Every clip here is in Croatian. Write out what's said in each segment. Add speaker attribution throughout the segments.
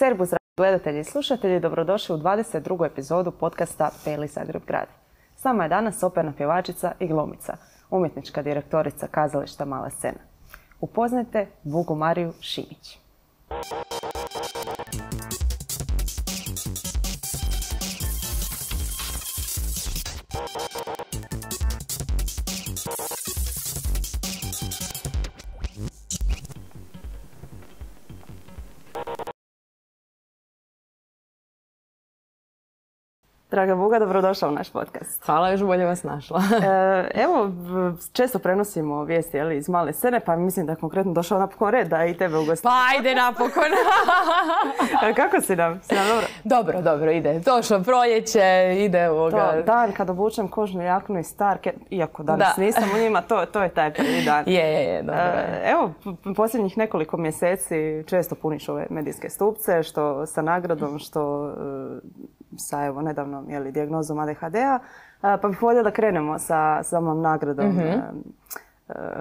Speaker 1: Servus, gledatelji i slušatelji, dobrodošli u 22. epizodu podcasta Peli Zagreb grad. S nama je danas operna pjevačica i glumica, umjetnička direktorica kazališta Mala scena. Upoznajte Vugu Mariju Šimić. Draga Buga, dobrodošao u naš podcast. Hvala, još bolje vas našla. E, evo, često prenosimo vijesti iz male scene, pa mislim da je konkretno došao napokon red da i tebe ugostim. Pa
Speaker 2: ajde napokon!
Speaker 1: E, kako si nam? Si dobro? Dobro, dobro, ide. Došlo proljeće, ide ovoga. To, dan kad obučem kožnu jaknu i starke, iako danas da. nisam u njima, to, je taj prvi dan. Je, je, je, dobro. E, evo, posljednjih nekoliko mjeseci često puniš ove medijske stupce, što sa nagradom, što sa evo nedavnom je dijagnozom ADHD-a, pa bih voljela da krenemo sa samom nagradom mm-hmm.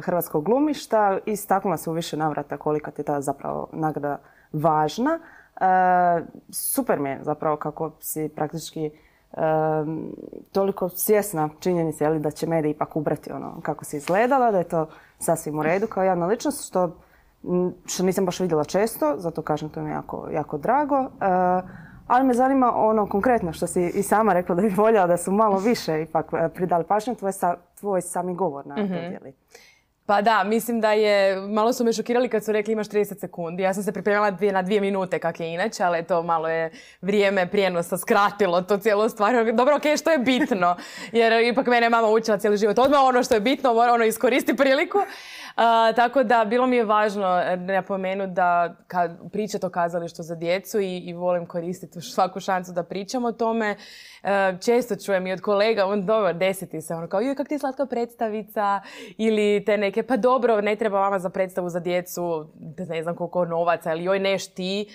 Speaker 1: Hrvatskog glumišta. Istaknula se u više navrata kolika ti je ta zapravo nagrada važna. Eh, super mi je zapravo kako si praktički toliko svjesna činjenica da će mediji ipak ubrati ono kako si izgledala, da je to sasvim u redu kao javna ličnost, što, što nisam baš vidjela često, zato kažem to mi je jako, jako drago. Eh, ali me zanima ono konkretno što si i sama rekla da bi voljela da su malo više ipak eh, pridali pažnju tvoj, tvoj sami govor na mhm.
Speaker 2: Pa da, mislim da je, malo su me šokirali kad su rekli imaš 30 sekundi. Ja sam se pripremila dvije, na dvije minute kak je inače, ali to malo je vrijeme prijenosa skratilo to cijelo stvar. Dobro, ok, što je bitno? Jer ipak mene je mama učila cijeli život. Odmah ono što je bitno, ono iskoristi priliku. tako da bilo mi je važno napomenuti da kad to o kazalištu za djecu i, volim koristiti svaku šansu da pričam o tome. E, često čujem i od kolega, on dobro, desiti se, ono kao, joj, kak ti je slatka predstavica ili te neke pa dobro, ne treba vama za predstavu za djecu, ne znam koliko novaca, ili joj neš ti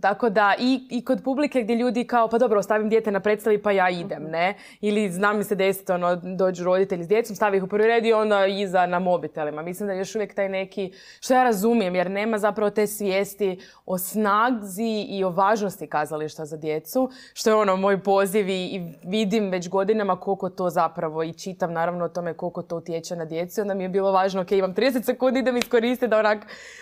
Speaker 2: tako da i, kod publike gdje ljudi kao pa dobro ostavim dijete na predstavi pa ja idem, mhm. ne? Ili znam mi se desiti ono dođu roditelji s djecom, stavi ih u prvi red i onda iza na mobitelima. Mislim da je još uvijek taj neki, što ja razumijem jer nema zapravo te svijesti o snazi i o važnosti kazališta za djecu, što je ono moj poziv i vidim već godinama koliko to zapravo i čitam naravno o tome koliko to utječe na djecu. Onda mi je bilo važno, ok, imam 30 sekundi, idem iskoristiti da onak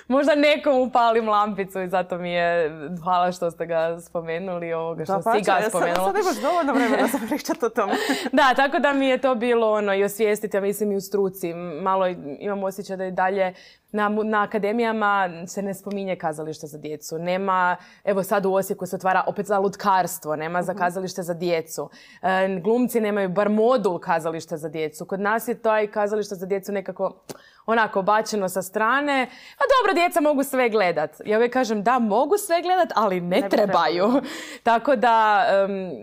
Speaker 2: možda nekom upalim lampicu i zato mi je, hvala što ste ga spomenuli, ovoga što da, si ga spomenula. Sad imaš
Speaker 1: dovoljno vremena za pričat o
Speaker 2: tom da, tako da mi je to bilo ono i osvijestiti, ja mislim i u struci. Malo imam osjećaj da i dalje na, akademijama se ne spominje kazalište za djecu. Nema, evo sad u Osijeku se otvara opet za lutkarstvo, nema za mhm. kazalište za djecu. E, glumci nemaju bar modul kazališta za djecu. Kod nas je taj kazalište za djecu nekako onako bačeno sa strane. A dobro, djeca mogu sve gledat. Ja uvijek kažem da, mogu sve gledat, ali ne, trebaju. Tako da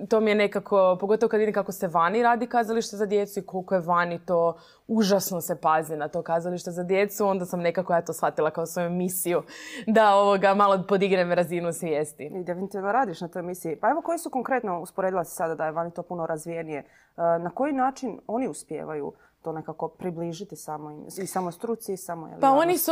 Speaker 2: to mi je nekako, pogotovo kad vidim kako se vani radi kazalište za djecu i koliko je vani to užasno se pazi na to kazalište za djecu, onda sam nekako ja to shvatila kao svoju misiju da ovoga malo podigrem razinu
Speaker 1: svijesti. I definitivno radiš na toj misiji. Pa evo koji su konkretno, usporedila si sada da je vani to puno razvijenije, e, na koji način oni uspijevaju? to nekako približiti samo i samo struci i samo... pa oni
Speaker 2: su,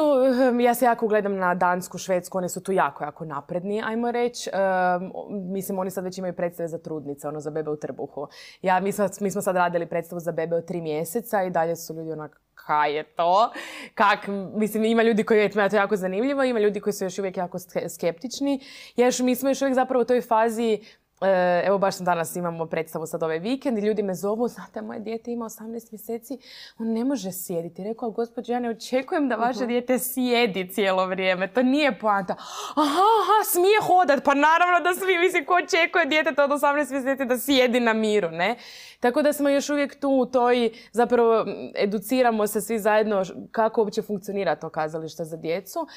Speaker 2: ehm, ja se jako gledam na Dansku, Švedsku, one su tu jako, jako napredni, ajmo reći. Ehm, mislim, oni sad već imaju predstave za trudnice, ono za bebe u trbuhu. Ja, mi, smo, mi smo sad radili predstavu za bebe od tri mjeseca i dalje su ljudi onak kaj je to, kak, mislim, ima ljudi koji je to jako zanimljivo, ima ljudi koji su još uvijek jako skeptični. Još, mi smo još uvijek zapravo u toj fazi E, evo baš danas imamo predstavu sad ovaj vikend i ljudi me zovu, znate moje dijete ima 18 mjeseci, on ne može sjediti. Rekao, gospođo, ja ne očekujem da vaše mhm. dijete sjedi cijelo vrijeme, to nije poanta. Aha, smije hodat, pa naravno da svi mislim, ko očekuje dijete od 18 mjeseci da sjedi na miru, ne? Tako da smo još uvijek tu u toj, zapravo educiramo se svi zajedno kako uopće funkcionira to kazalište za djecu.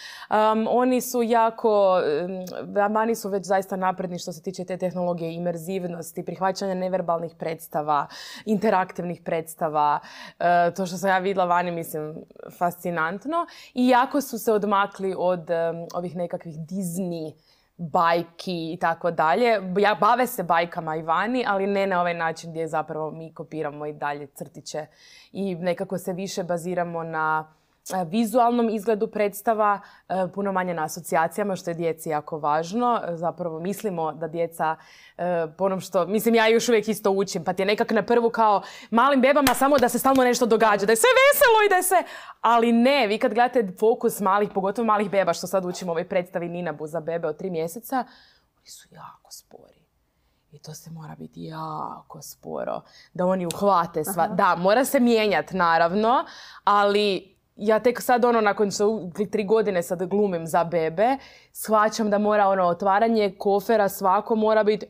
Speaker 2: oni su jako, Mani su već zaista napredni što se tiče te tehnologije tehnologije, imerzivnosti, prihvaćanja neverbalnih predstava, interaktivnih predstava, e, to što sam ja vidjela vani, mislim, fascinantno. I jako su se odmakli od e, ovih nekakvih Disney bajki i tako dalje. Ja bave se bajkama i vani, ali ne na ovaj način gdje zapravo mi kopiramo i dalje crtiće i nekako se više baziramo na E, vizualnom izgledu predstava, e, puno manje na asocijacijama, što je djeci jako važno. E, zapravo mislimo da djeca, ponom što, mislim ja još uvijek isto učim, pa ti je nekak na prvu kao malim bebama samo da se stalno nešto događa, da je sve veselo i da se Ali ne, vi kad gledate fokus malih, pogotovo malih beba, što sad učimo ovoj predstavi Ninabu za bebe od tri mjeseca, oni su jako spori. I to se mora biti jako sporo. Da oni uhvate sva. Da, mora se mijenjati naravno, ali ja tek sad ono nakon što tri godine sad glumim za bebe, shvaćam da mora ono otvaranje kofera svako mora biti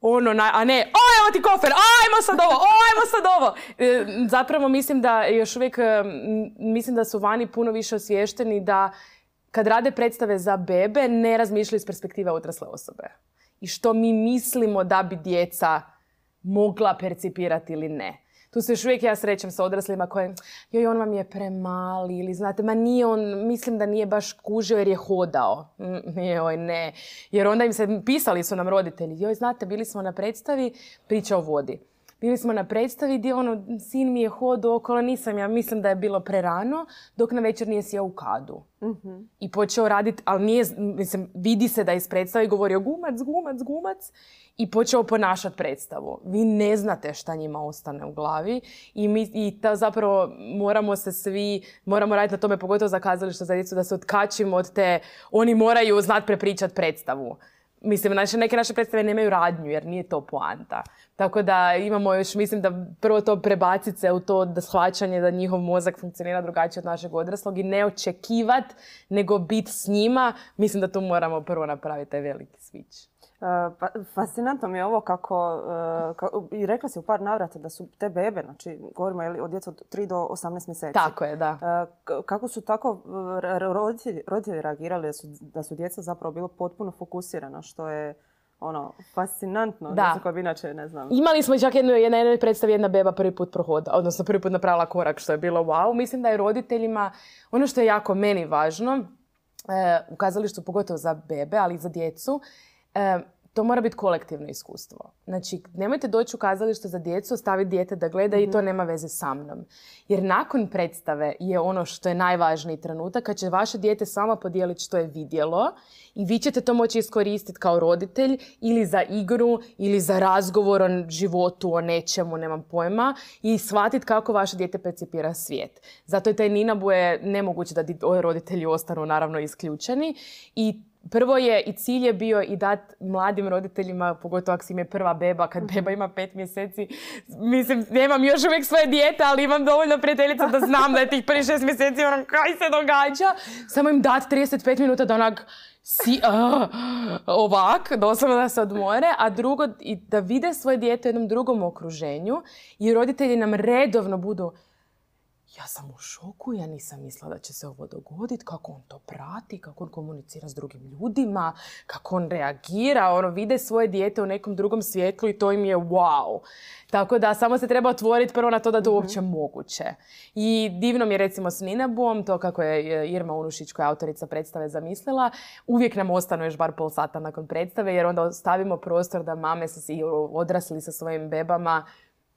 Speaker 2: ono, a ne, o, evo ti kofer, ajmo sad ovo, ajmo sad ovo. E, zapravo mislim da još uvijek, e, mislim da su vani puno više osviješteni da kad rade predstave za bebe, ne razmišljaju iz perspektive odrasle osobe. I što mi mislimo da bi djeca mogla percipirati ili ne tu se još uvijek ja srećem sa odraslima koje, joj, on vam je premali ili znate, ma nije on, mislim da nije baš kužio jer je hodao. Mm, joj, ne. Jer onda im se pisali su nam roditelji, joj, znate, bili smo na predstavi, priča o vodi. Bili smo na predstavi gdje ono, sin mi je hodao okolo, nisam ja, mislim da je bilo prerano, dok na večer nije sjeo u kadu. mm I počeo raditi, ali nije, mislim, vidi se da je iz predstave govorio gumac, gumac, gumac i počeo ponašati predstavu. Vi ne znate šta njima ostane u glavi i mi i ta zapravo moramo se svi, moramo raditi na tome, pogotovo za kazalište za djecu, da se otkačimo od te, oni moraju znat prepričat predstavu mislim, naše, znači, neke naše predstave nemaju radnju jer nije to poanta. Tako da imamo još, mislim da prvo to prebacit se u to da shvaćanje da njihov mozak funkcionira drugačije od našeg odraslog i ne očekivat, nego biti s njima. Mislim da tu moramo
Speaker 1: prvo napraviti taj veliki switch. E, pa, fascinantno mi je ovo kako, e, i rekla si u par navrata da su te bebe, znači govorimo o od od 3 do 18 mjeseci. Tako je, da. E, kako su tako roditelji, reagirali da su, djeca zapravo bilo potpuno fokusirana što je ono, fascinantno, da. Znači, bi inače ne znam. Imali
Speaker 2: smo čak jednu, jedna, jedna beba prvi put prohoda, odnosno prvi put napravila korak što je bilo wow. Mislim da je roditeljima, ono što je jako meni važno, u kazalištu pogotovo za bebe, ali i za djecu, to mora biti kolektivno iskustvo. Znači, nemojte doći u kazalište za djecu, ostaviti dijete da gleda i to mhm. nema veze sa mnom. Jer nakon predstave je ono što je najvažniji trenutak kad će vaše dijete sama podijeliti što je vidjelo i vi ćete to moći iskoristiti kao roditelj ili za igru ili za razgovor o životu, o nečemu, nemam pojma, i shvatiti kako vaše dijete percipira svijet. Zato je taj Ninabu je nemoguće da roditelji ostanu naravno isključeni i prvo je i cilj je bio i dat mladim roditeljima, pogotovo ako si im je prva beba, kad mhm. beba ima pet mjeseci, mislim, nemam još uvijek svoje dijete, ali imam dovoljno prijateljica da znam da je tih prvi šest mjeseci, ono, kaj se događa? Samo im dat 35 minuta da onak, si, ovak, doslovno da se odmore, a drugo, i da vide svoje dijete u jednom drugom okruženju i roditelji nam redovno budu, ja sam u šoku, ja nisam mislila da će se ovo dogoditi, kako on to prati, kako on komunicira s drugim ljudima, kako on reagira, ono vide svoje dijete u nekom drugom svjetlu i to im je wow. Tako da samo se treba otvoriti prvo na to da to mhm. uopće moguće. I divno mi je recimo s Ninabom, to kako je e, Irma Unušić koja je autorica predstave zamislila, uvijek nam ostane još bar pol sata nakon predstave jer onda stavimo prostor da mame i odrasli sa svojim bebama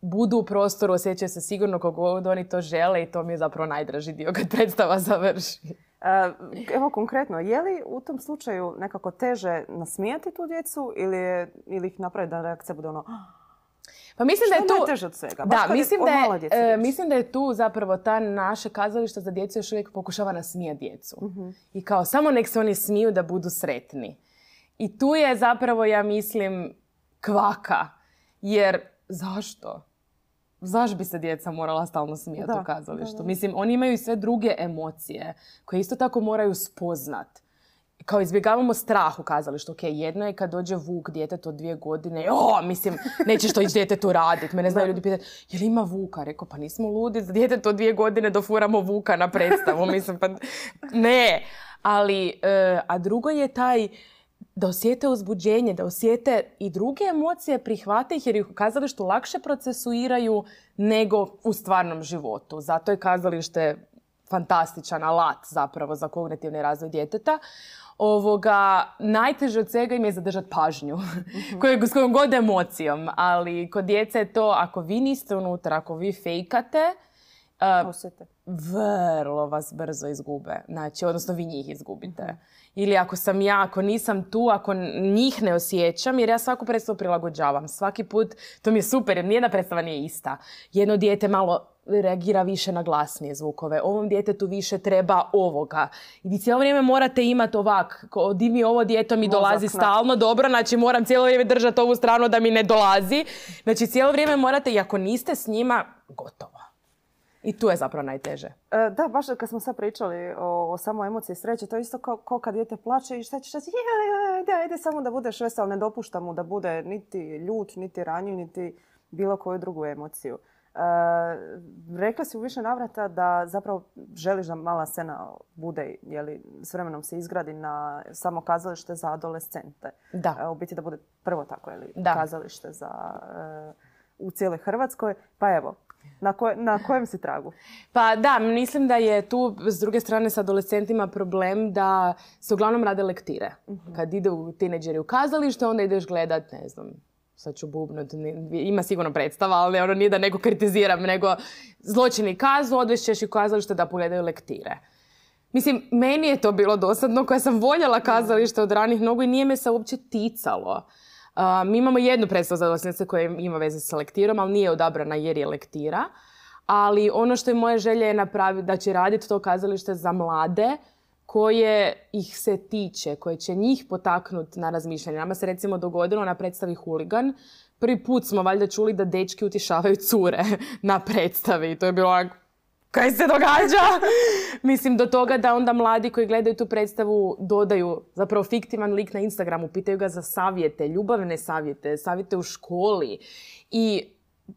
Speaker 2: budu u prostoru, osjećaju se sigurno kako oni to žele i to mi je zapravo najdraži
Speaker 1: dio kad predstava završi. E, evo konkretno, je li u tom slučaju nekako teže nasmijati tu djecu ili, ih napraviti da reakcija bude ono pa mislim da je tu... Najteže od svega? Da, mislim da, je, e,
Speaker 2: mislim da je tu zapravo ta naše kazalište za djecu još uvijek pokušava nasmijati djecu. Mhm. I kao samo nek se oni smiju da budu sretni. I tu je zapravo, ja mislim, kvaka. Jer zašto? Zašto bi se djeca morala stalno smijati u kazalištu? Mislim, oni imaju i sve druge emocije koje isto tako moraju spoznat. Kao izbjegavamo strah u kazalištu. Ok, jedno je kad dođe Vuk, djetetu od dvije godine, o, mislim, nećeš to ići djetetu radit. Mene znaju ljudi pitati, je li ima Vuka? Rekao, pa nismo ludi, za djetetu od dvije godine dofuramo Vuka na predstavu. Mislim, pa ne. Ali, e, a drugo je taj, da osjete uzbuđenje, da osjete i druge emocije, prihvate ih jer ih u kazalištu lakše procesuiraju nego u stvarnom životu. Zato je kazalište fantastičan alat zapravo za kognitivni razvoj djeteta. Ovoga, najteže od svega im je zadržati pažnju, mhm. koje, s kojom god emocijom. Ali kod djece je to, ako vi niste unutra, ako vi fejkate, eh, vrlo vas brzo izgube. Znači, odnosno vi njih izgubite. Mhm ili ako sam ja, ako nisam tu, ako njih ne osjećam, jer ja svaku predstavu prilagođavam. Svaki put, to mi je super, jer nijedna predstava nije ista. Jedno dijete malo reagira više na glasnije zvukove. Ovom djetetu više treba ovoga. I vi cijelo vrijeme morate imati ovak. Di mi ovo djeto mi dolazi stalno, dobro, znači moram cijelo vrijeme držati ovu stranu da mi ne dolazi. Znači cijelo vrijeme morate, i ako niste s njima, gotovo. I tu je zapravo najteže.
Speaker 1: E, da, baš kad smo sad pričali o, samo emociji sreće, to je isto kao, kad dijete plače i šta će reći, ajde samo da budeš vesel, ne dopušta mu da bude niti ljut, niti ranjiv, niti bilo koju drugu emociju. E, rekla si u više navrata da zapravo želiš da mala scena bude, jeli, s vremenom se izgradi na samo kazalište za adolescente. Da. E, u biti da bude prvo tako, da. kazalište u cijeloj Hrvatskoj. Pa evo, na, na kojem si tragu? Pa da, mislim da
Speaker 2: je tu s druge strane s adolescentima problem da se uglavnom rade lektire. Mhm. Kad ide u tineđeri u kazalište, onda ideš gledat, ne znam, sad ću bubnut, ima sigurno predstava, ali ono nije da neko kritiziram, nego zločini kazu, odvešćeš u kazalište da pogledaju lektire. Mislim, meni je to bilo dosadno koja sam voljela kazalište od ranih nogu i nije me se uopće ticalo mi imamo jednu predstavu za adolescence koja ima veze sa lektirom, ali nije odabrana jer je lektira. Ali ono što je moje želje je napravi, da će raditi to kazalište za mlade koje ih se tiče, koje će njih potaknuti na razmišljanje. Nama se recimo dogodilo na predstavi Huligan. Prvi put smo valjda čuli da dečki utišavaju cure na predstavi. To je bilo kaj se događa? Mislim, do toga da onda mladi koji gledaju tu predstavu dodaju zapravo fiktivan lik na Instagramu, pitaju ga za savjete, ljubavne savjete, savjete u školi. I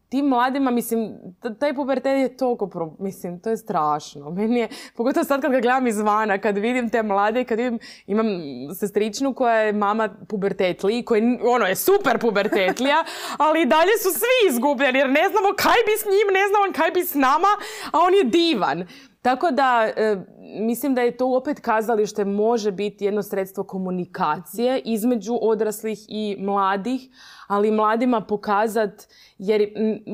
Speaker 2: tim mladima, mislim, taj pubertet je toliko, mislim, to je strašno. Meni je, pogotovo sad kad ga gledam izvana, kad vidim te mlade kad imam sestričnu koja je mama pubertetli, koja je, ono, je super pubertetlija, ali i dalje su svi izgubljeni jer ne znamo kaj bi s njim, ne znamo kaj bi s nama, a on je divan. Tako da e, mislim da je to opet kazalište može biti jedno sredstvo komunikacije između odraslih i mladih, ali mladima pokazat jer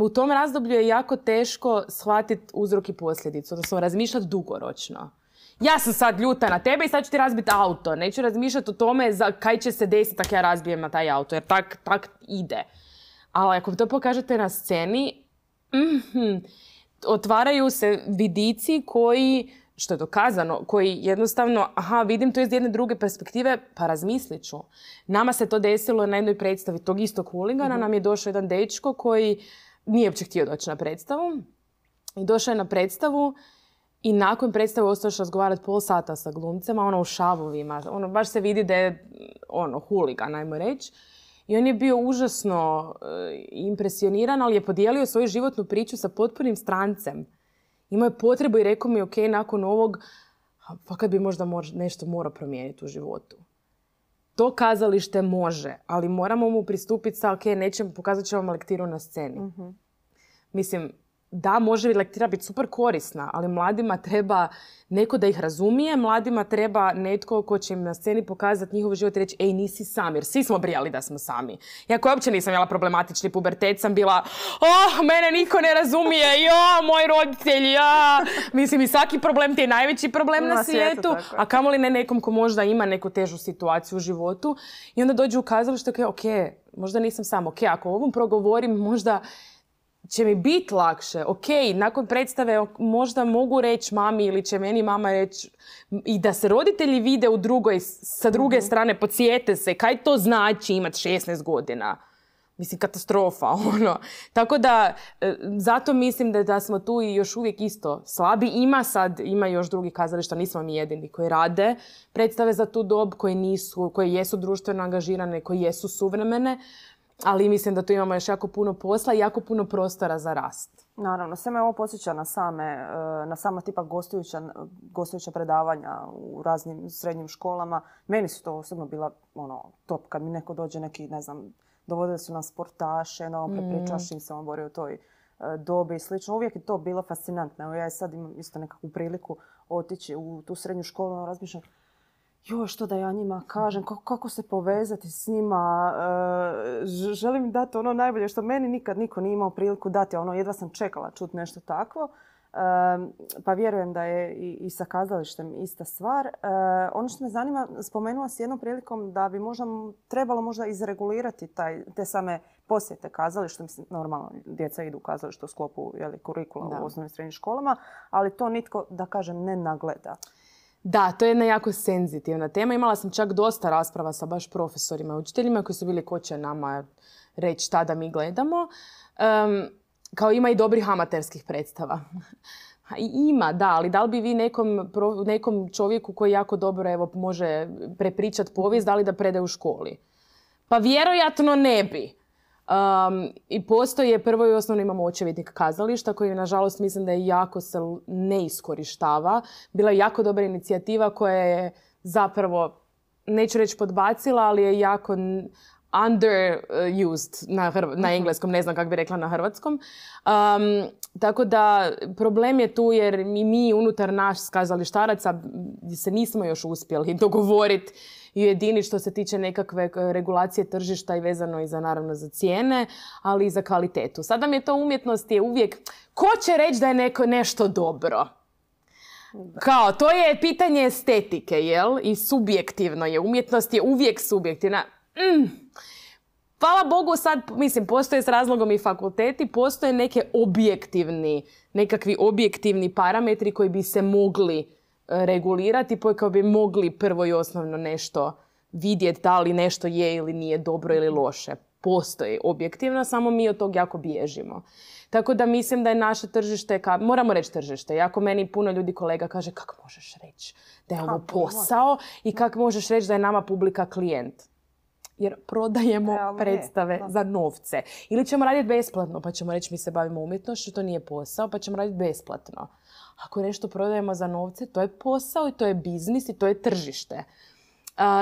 Speaker 2: u tom razdoblju je jako teško shvatiti uzrok i posljedicu, odnosno razmišljati dugoročno. Ja sam sad ljuta na tebe i sad ću ti razbiti auto. Neću razmišljati o tome za kaj će se desiti ako ja razbijem na taj auto, jer tak, tak ide. Ali ako to pokažete na sceni, mhm, otvaraju se vidici koji što je dokazano, koji jednostavno, aha, vidim to iz jedne druge perspektive, pa razmislit ću. Nama se to desilo na jednoj predstavi tog istog huligana, mhm. nam je došao jedan dečko koji nije uopće htio doći na predstavu. I došao je na predstavu i nakon predstave ostaoš razgovarati pol sata sa glumcema, ono u šavovima. Ono, baš se vidi da je ono, huligan, ajmo reći. I on je bio užasno eh, impresioniran, ali je podijelio svoju životnu priču sa potpunim strancem. Imao je potrebu i rekao mi, ok, nakon ovog, pa kad bi možda nešto morao promijeniti u životu. To kazalište može, ali moramo mu pristupiti sa, ok, nećem, pokazat ću vam lektiru na sceni. Mhm. Mislim, da, može lektira biti super korisna, ali mladima treba neko da ih razumije, mladima treba netko ko će im na sceni pokazati njihov život i reći ej, nisi sam, jer svi smo brijali da smo sami. Ja koja uopće nisam jela problematični pubertet, sam bila oh, mene niko ne razumije, jo, moj roditelj, ja. Mislim, i svaki problem ti je najveći problem na, svijetu, a kamoli ne nekom ko možda ima neku težu situaciju u životu. I onda dođu u kazalište, ok, možda nisam sam, ok, ako o ovom progovorim, možda će mi biti lakše. Ok, nakon predstave možda mogu reći mami ili će meni mama reći i da se roditelji vide u drugoj, sa druge mhm. strane, podsjete se kaj to znači imati 16 godina. Mislim, katastrofa, ono. Tako da, e, zato mislim da, da smo tu i još uvijek isto slabi. Ima sad, ima još drugih kazališta, nismo mi jedini koji rade predstave za tu dob, koje nisu, koje jesu društveno angažirane, koje jesu suvremene ali mislim da tu imamo još jako puno posla i jako
Speaker 1: puno prostora za rast. Naravno, sve me ovo posjeća na same, e, na sama tipa gostujuća, gostujuća predavanja u raznim srednjim školama. Meni su to osobno bila ono, top kad mi neko dođe neki, ne znam, dovodili su na sportaše, na ono, ovom mm. prepričaš im se on u toj e, dobi i slično. Uvijek je to bilo fascinantno. Evo ja sad imam isto nekakvu priliku otići u tu srednju školu, ono razmišljam joj što da ja njima kažem, kako, se povezati s njima, e, želim dati ono najbolje što meni nikad niko nije imao priliku dati, ono jedva sam čekala čuti nešto takvo. E, pa vjerujem da je i, i sa kazalištem ista stvar. E, ono što me zanima, spomenula si jednom prilikom da bi možda trebalo možda izregulirati taj, te same posjete kazalištu. Mislim, normalno, djeca idu u kazalište u sklopu jeli, kurikula da. u osnovnim srednjim školama, ali to nitko, da kažem, ne nagleda. Da, to je jedna jako senzitivna tema. Imala sam čak dosta rasprava sa
Speaker 2: baš profesorima i učiteljima koji su bili ko će nama reći šta da mi gledamo. kao ima i dobrih amaterskih predstava. I ima, da, ali da li bi vi nekom, nekom čovjeku koji jako dobro evo, može prepričati povijest, da li da prede u školi? Pa vjerojatno ne bi. I postoje, prvo i osnovno imamo očevitnik kazališta koji nažalost mislim da je jako se ne iskorištava. Bila je jako dobra inicijativa koja je zapravo, neću reći podbacila, ali je jako underused na, mhm. engleskom, ne znam kako bi rekla na hrvatskom. tako da problem je tu jer mi, mi unutar naš kazalištaraca se nismo još uspjeli dogovoriti ujedini što se tiče nekakve e, regulacije tržišta i vezano i za naravno za cijene, ali i za kvalitetu. Sada mi je to umjetnost je uvijek ko će reći da je neko nešto dobro? Kao, to je pitanje estetike, jel? I subjektivno je. Umjetnost je uvijek subjektivna. Mm. Hvala Bogu sad, mislim, postoje s razlogom i fakulteti, postoje neke objektivni, nekakvi objektivni parametri koji bi se mogli regulirati, pa kao bi mogli prvo i osnovno nešto vidjeti da li nešto je ili nije dobro ili loše. Postoji objektivno, samo mi od tog jako bježimo. Tako da mislim da je naše tržište, ka... moramo reći tržište, jako meni puno ljudi kolega kaže kako možeš reći da je ovo posao i kako možeš reći da je nama publika klijent jer prodajemo predstave za novce. Ili ćemo raditi besplatno, pa ćemo reći mi se bavimo umjetnošću, to nije posao, pa ćemo raditi besplatno. Ako nešto prodajemo za novce, to je posao i to je biznis i to je tržište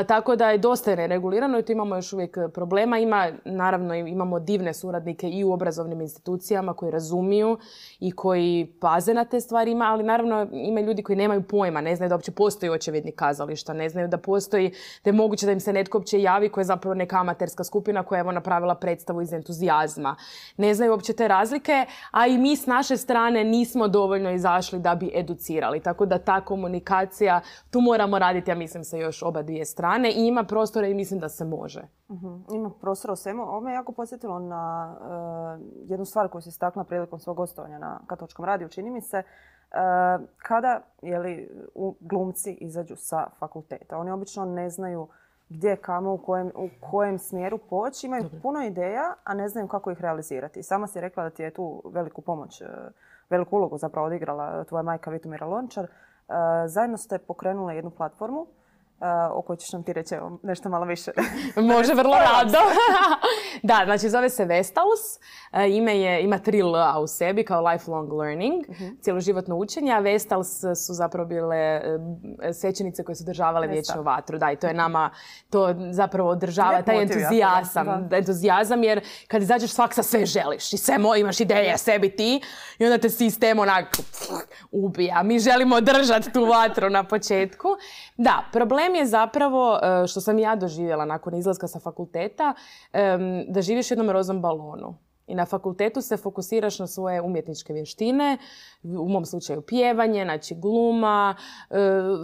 Speaker 2: tako da je dosta neregulirano i tu imamo još uvijek e, problema. Ima, naravno, imamo divne suradnike i u obrazovnim institucijama koji razumiju i koji paze na te stvari, ali naravno ima ljudi koji nemaju pojma, ne znaju da uopće postoji očevidni kazališta, ne znaju da postoji, da je moguće da im se netko uopće javi koja je zapravo neka amaterska skupina koja je napravila predstavu iz entuzijazma. Ne znaju uopće te razlike, a i mi s naše strane nismo dovoljno izašli da bi educirali. Tako da ta komunikacija, tu moramo raditi, ja mislim se još oba dvije strane i ima prostora i mislim da se može.
Speaker 1: Mhm. Ima prostora u svemu. Ovo me jako podsjetilo na eh, jednu stvar koju se stakla prilikom svog gostovanja na Katoličkom radiju, čini mi se. Eh, kada jeli, u glumci izađu sa fakulteta, oni obično ne znaju gdje, kamo, u kojem, u kojem smjeru poći. Imaju puno ideja, a ne znaju kako ih realizirati. Sama si rekla da ti je tu veliku pomoć, eh, veliku ulogu zapravo odigrala tvoja majka Vitomira Lončar. zajedno ste pokrenula jednu platformu Eh, o kojoj ćeš nam ti reći nešto malo više. Može, vrlo rado. da, znači zove se Vestalus. Eh, ime je,
Speaker 2: ima tri L u sebi kao lifelong learning, Cijelo mhm. životno cjeloživotno učenje, a Vestals eh, su zapravo bile svećenice koje su državale vječnu vatru. Da, i to je nama, to zapravo održava taj entuzijazam. Entuzijazam jer kad izađeš svak sa sve želiš i sve imaš ideje sebi ti i onda te sistem onak ubija. Mi želimo držati tu vatru na početku. Da, problem Problem je zapravo, e, što sam ja doživjela nakon izlaska sa fakulteta, da živiš u jednom rozom balonu. I na fakultetu se fokusiraš na svoje umjetničke vještine, u mom slučaju pjevanje, znači gluma, e,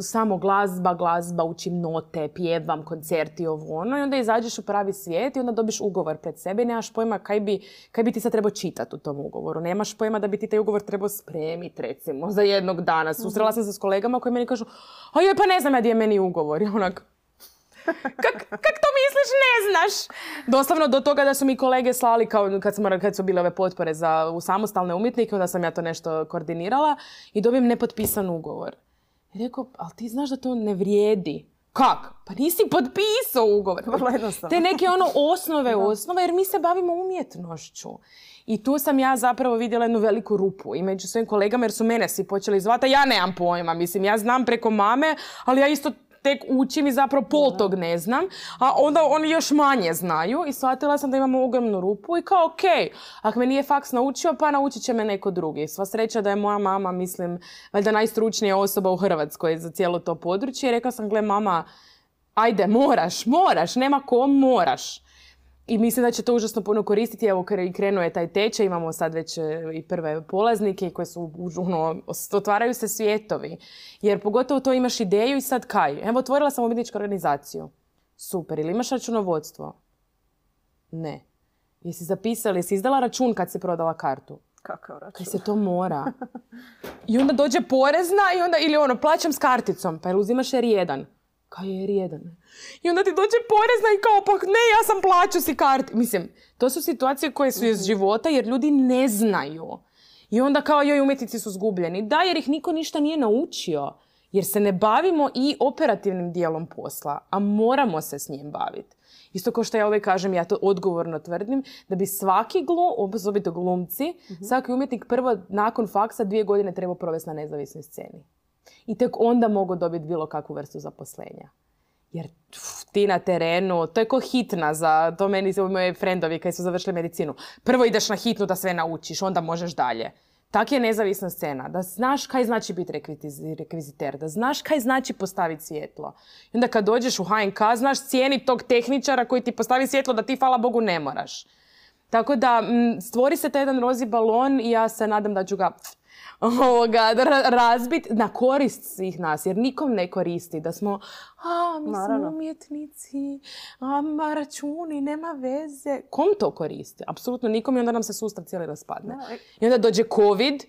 Speaker 2: samo glazba, glazba, učim note, pjevam, koncerti, ovo ono. I onda izađeš u pravi svijet i onda dobiš ugovor pred sebe i nemaš pojma kaj bi, kaj bi ti sad trebao čitati u tom ugovoru. Nemaš pojma da bi ti taj ugovor trebao spremiti, recimo, za jednog dana. Susrela mhm. sam se s kolegama koji meni kažu, a joj, pa ne znam ja gdje je meni ugovor. I onak, Kak, to misliš, ne znaš? Doslovno do toga da su mi kolege slali, kao kad, su bile ove potpore za u samostalne umjetnike, onda sam ja to nešto koordinirala i dobijem nepotpisan ugovor. I rekao, ali ti znaš da to ne vrijedi. Kak? Pa nisi potpisao ugovor. Vrlo jednostavno. Te neke ono osnove, osnove, jer mi se bavimo umjetnošću. I tu sam ja zapravo vidjela jednu veliku rupu i među svojim kolegama jer su mene svi počeli zvati, ja nemam pojma, mislim, ja znam preko mame, ali ja isto tek učim i zapravo pol tog ne znam, a onda oni još manje znaju i shvatila sam da imamo ogromnu rupu i kao ok, ako me nije faks naučio, pa naučit će me neko drugi. Sva sreća da je moja mama, mislim, valjda najstručnija osoba u Hrvatskoj za cijelo to područje. I rekla sam, gle mama, ajde, moraš, moraš, nema ko, moraš. I mislim da će to užasno puno koristiti. Evo, krenuo je taj tečaj, imamo sad već e, i prve polaznike koje su, ono, otvaraju se svijetovi. Jer pogotovo to imaš ideju i sad kaj? Evo, otvorila sam umjetničku organizaciju. Super. Ili imaš računovodstvo? Ne. Jesi zapisala, jesi izdala račun kad si prodala kartu? Kakav račun? Kaj se to mora. I onda dođe porezna i onda, ili ono, plaćam s karticom. Pa jel uzimaš r jedan kao je jedan. I onda ti dođe porezna i kao, pa ne, ja sam plaćao si kart. Mislim, to su situacije koje su iz mhm. života jer ljudi ne znaju. I onda kao, joj, umjetnici su zgubljeni. Da, jer ih niko ništa nije naučio. Jer se ne bavimo i operativnim dijelom posla, a moramo se s njim baviti. Isto kao što ja uvijek kažem, ja to odgovorno tvrdim, da bi svaki glum, osobito glumci, mhm. svaki umjetnik prvo nakon faksa dvije godine treba provesti na nezavisnoj sceni. I tek onda mogu dobiti bilo kakvu vrstu zaposlenja. Jer ti na terenu, to je ko hitna za, to meni su moji frendovi koji su završili medicinu. Prvo ideš na hitnu da sve naučiš, onda možeš dalje. Tak je nezavisna scena. Da znaš kaj znači biti rekviziter, da znaš kaj znači postaviti svjetlo. I onda kad dođeš u HNK, znaš cijeni tog tehničara koji ti postavi svjetlo da ti, hvala Bogu, ne moraš. Tako da stvori se taj jedan rozi balon i ja se nadam da ću ga ovoga, razbit na korist svih nas, jer nikom ne koristi da smo, a Naravno. umjetnici, ma, računi, nema veze. Kom to koristi? Apsolutno nikom i onda nam se sustav cijeli raspadne. E- I onda dođe COVID,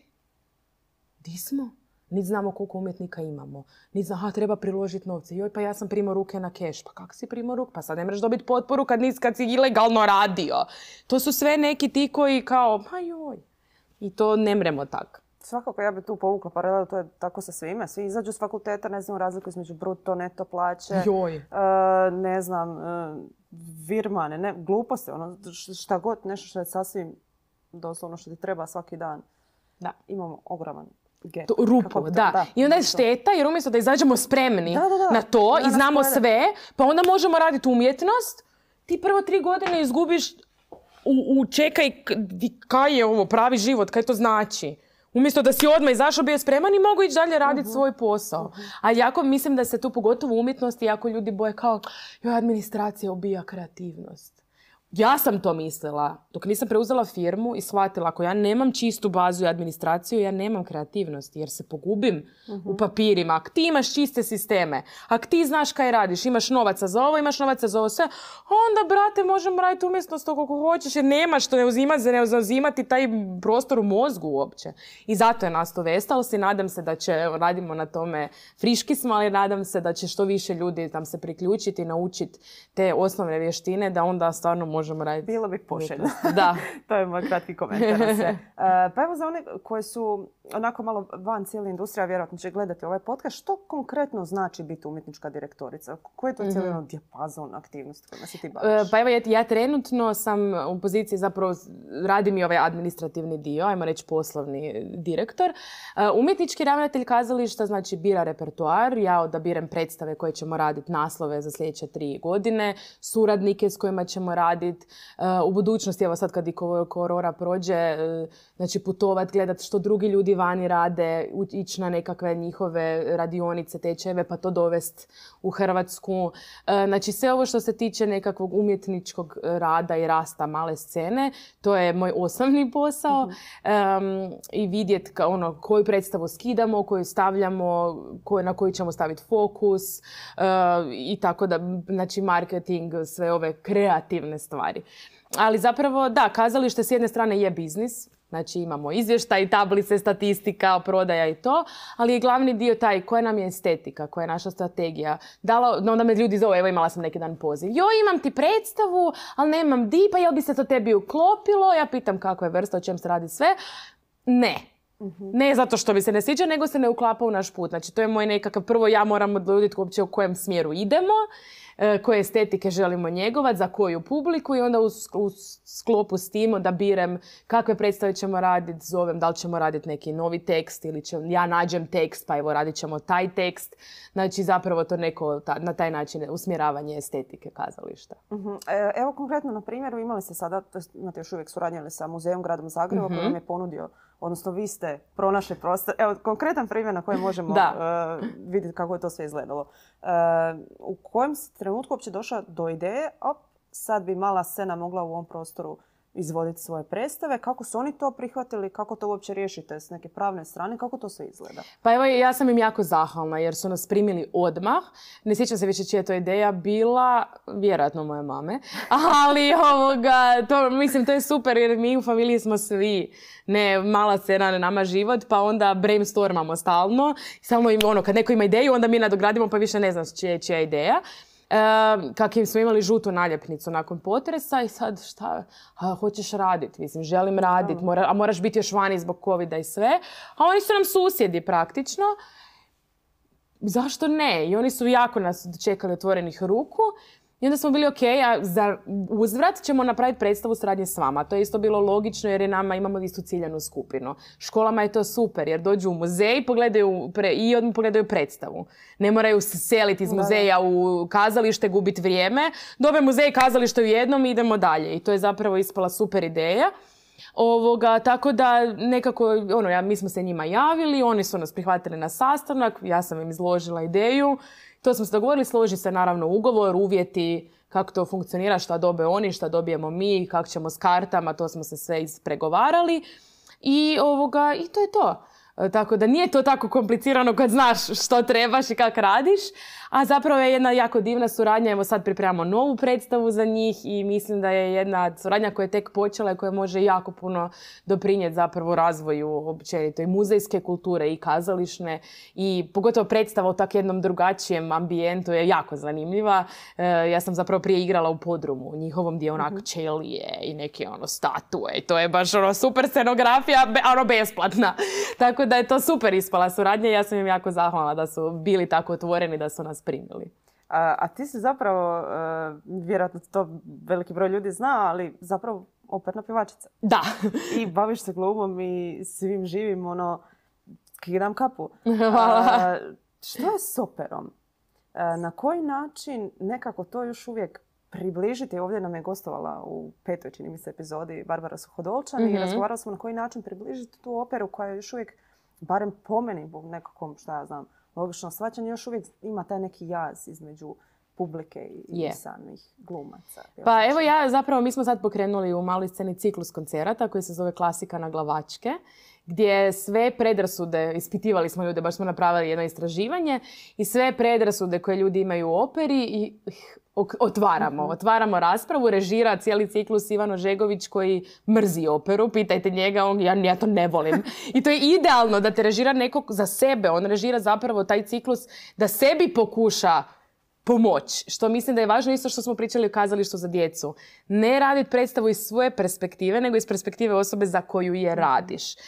Speaker 2: di smo? Ni znamo koliko umjetnika imamo. ni znamo, aha, treba priložiti novce. Joj, pa ja sam primao ruke na keš. Pa kak si primao ruke? Pa sad ne mreš dobiti potporu kad, nisi, kad si ilegalno radio. To su sve neki ti koji kao, ma joj. I to ne
Speaker 1: mremo tako. Svakako ja bi tu povukla paralelu, to je tako sa svime. Svi izađu s fakulteta, ne znam razliku između bruto, neto plaće, Joj. Eh, ne znam, eh, virmane, ne, gluposti, ono, šta god, nešto što je sasvim doslovno što ti treba svaki dan. Da. Imamo ogroman
Speaker 2: Get. Rupu, da. I onda je šteta jer umjesto da izađemo spremni na to i znamo sve, pa onda možemo raditi umjetnost. Ti prvo tri godine izgubiš čekaj kaj je ovo pravi život, kaj to znači. Umjesto da si odmah izašao bio spreman i mogu ići dalje raditi svoj posao. A jako mislim da se tu pogotovo u umjetnosti jako ljudi boje kao joj administracija ubija kreativnost ja sam to mislila dok nisam preuzela firmu i shvatila ako ja nemam čistu bazu i administraciju, ja nemam kreativnosti jer se pogubim u mhm. papirima. Ako ti imaš čiste sisteme, ako ti znaš kaj radiš, imaš novaca za ovo, imaš novaca za ovo sve, onda, brate, možemo raditi umjesto to koliko hoćeš jer nema što ne uzimati, ne uzimati taj prostor u mozgu uopće. I zato je nas to vestalo se nadam se da će, radimo na tome friški smo, ali nadam se da će što više ljudi tam se priključiti i naučiti te osnovne vještine da onda stvarno možemo raditi. Bilo bi
Speaker 1: Da. to je moj kratki komentar na e, Pa evo za one koje su onako malo van cijele industrije, vjerojatno će gledati ovaj podcast, što konkretno znači biti umjetnička direktorica? Koji je to cijeli mm-hmm. dijapazon aktivnosti se ti e, baviš? Pa
Speaker 2: evo, ja, trenutno sam u poziciji zapravo radim i ovaj administrativni dio, ajmo reći poslovni direktor. E, umjetnički ravnatelj kazališta znači bira repertoar, ja odabirem predstave koje ćemo raditi, naslove za sljedeće tri godine, suradnike s kojima ćemo raditi, E, u budućnosti, evo sad kad i korora prođe, e, znači putovat, gledat što drugi ljudi vani rade, ići na nekakve njihove radionice, tečeve, pa to dovesti u Hrvatsku. E, znači sve ovo što se tiče nekakvog umjetničkog rada i rasta male scene, to je moj osnovni posao mhm. i vidjeti ono, koju predstavu skidamo, koju stavljamo, na koju ćemo staviti fokus i tako da, znači marketing, sve ove kreativne stvari. Ali zapravo, da, kazalište s jedne strane je biznis, Znači imamo izvještaj, tablice, statistika, prodaja i to, ali je glavni dio taj koja nam je estetika, koja je naša strategija. Dala, no onda me ljudi zove, evo imala sam neki dan poziv. Jo, imam ti predstavu, ali nemam di, pa jel bi se to tebi uklopilo? Ja pitam kako je vrsta, o čem se radi sve. Ne, Mhm. Ne zato što mi se ne sviđa, nego se ne uklapa u naš put. Znači, to je moj nekakav prvo ja moram odluditi uopće u kojem smjeru idemo, e, koje estetike želimo njegovati, za koju publiku i onda u, sklopu s tim da birem kakve predstave ćemo raditi, zovem da li ćemo raditi neki novi tekst ili će, ja nađem tekst pa evo radit ćemo taj tekst. Znači zapravo to neko na taj način usmjeravanje estetike kazališta.
Speaker 1: uh Evo konkretno na primjeru imali ste sada, imate još uvijek suradnjali sa Muzejom Gradom Zagreba uh-huh. koji mhm. vam je ponudio odnosno vi ste pronašli prostor. Evo, konkretan primjer na kojem možemo e, vidjeti kako je to sve izgledalo. E, u kojem se trenutku uopće došao do ideje, op, sad bi mala scena mogla u ovom prostoru izvoditi svoje predstave. Kako su oni to prihvatili, kako to uopće riješite s neke pravne strane, kako to sve izgleda?
Speaker 2: Pa evo, ja sam im jako zahvalna jer su nas primili odmah. Ne sjećam se više čija to ideja bila, vjerojatno moje mame, ali ovoga, to, mislim, to je super jer mi u familiji smo svi ne mala scena na nama život, pa onda brainstormamo stalno. samo im ono, kad neko ima ideju, onda mi nadogradimo pa više ne znam čija je čija ideja kakvim smo imali žutu naljepnicu nakon potresa i sad šta, hoćeš raditi, mislim, želim raditi, a moraš biti još vani zbog covida i sve. A oni su nam susjedi praktično. Zašto ne? I oni su jako nas čekali otvorenih ruku. I onda smo bili ok, a za uzvrat ćemo napraviti predstavu suradnje s vama. To je isto bilo logično jer je nama imamo istu ciljanu skupinu. Školama je to super jer dođu u muzej pogledaju i odmah pogledaju predstavu. Ne moraju se seliti iz muzeja u kazalište, gubiti vrijeme. Dobe muzej i kazalište u jednom i idemo dalje. I to je zapravo ispala super ideja. Ovoga, tako da nekako, ono, ja, mi smo se njima javili, oni su nas prihvatili na sastanak, ja sam im izložila ideju to smo se dogovorili, složi se naravno ugovor, uvjeti, kako to funkcionira, šta dobe oni, šta dobijemo mi, kako ćemo s kartama, to smo se sve ispregovarali. I, ovoga, i to je to. E, tako da nije to tako komplicirano kad znaš što trebaš i kako radiš, a zapravo je jedna jako divna suradnja. Evo sad pripremamo novu predstavu za njih i mislim da je jedna suradnja koja je tek počela i koja može jako puno doprinijeti zapravo razvoju općenito i muzejske kulture i kazališne i pogotovo predstava u tak jednom drugačijem ambijentu je jako zanimljiva. E, ja sam zapravo prije igrala u podrumu, u njihovom gdje onako čelije mhm. i neke ono statue. To je baš ono super scenografija,
Speaker 1: ono besplatna.
Speaker 2: Tako da je to super ispala suradnja. i Ja sam im jako zahvala da su
Speaker 1: bili tako otvoreni, da su nas primili. A, a ti si zapravo, e, vjerojatno to veliki broj ljudi zna, ali zapravo operna pjevačica. Da. I baviš se glumom i svim živim, ono, kidam kapu. Hvala. što je s operom? E, na koji način nekako to još uvijek približiti? Ovdje nam je gostovala u petoj, čini mi se, epizodi Barbara Suhodolčan mm i mhm. razgovarali smo na koji način približiti tu operu koja je još uvijek, barem po meni, nekakvom, šta ja znam, logično shvaćanje, još uvijek ima taj neki jaz između publike i samih glumaca. Pa evo
Speaker 2: ja zapravo, mi smo sad pokrenuli u maloj sceni ciklus koncerata koji se zove Klasika na glavačke gdje sve predrasude, ispitivali smo ljude, baš smo napravili jedno istraživanje i sve predrasude koje ljudi imaju u operi i otvaramo. Mhm. Otvaramo raspravu, režira cijeli ciklus Ivano Žegović koji mrzi operu. Pitajte njega, on, ja, ja to ne volim. I to je idealno da te režira nekog za sebe. On režira zapravo taj ciklus da sebi pokuša pomoć, što mislim da je važno isto što smo pričali o kazalištu za djecu. Ne raditi predstavu iz svoje perspektive, nego iz perspektive osobe za koju je mhm. radiš. E,